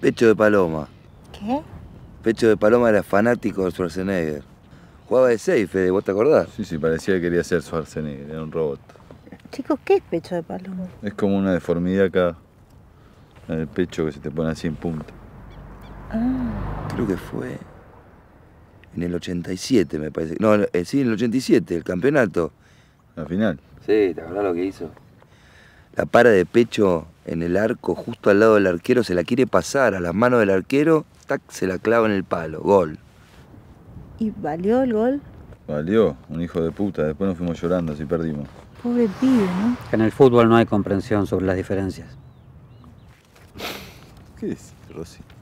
Pecho de Paloma. ¿Qué? Pecho de Paloma era fanático de Schwarzenegger. Jugaba de safe, ¿vos te acordás? Sí, sí, parecía que quería ser Schwarzenegger, era un robot. Chicos, ¿qué es pecho de paloma? Es como una deformidad acá, en el pecho que se te pone así en punta. Ah. Creo que fue en el 87, me parece. No, eh, sí, en el 87, el campeonato. La final. Sí, ¿te acordás lo que hizo? La para de pecho en el arco, justo al lado del arquero, se la quiere pasar a las manos del arquero, tac, se la clava en el palo, gol. ¿Y valió el gol? Valió, un hijo de puta, después nos fuimos llorando así perdimos. Pobre pibe, ¿no? En el fútbol no hay comprensión sobre las diferencias. ¿Qué es, Rosy?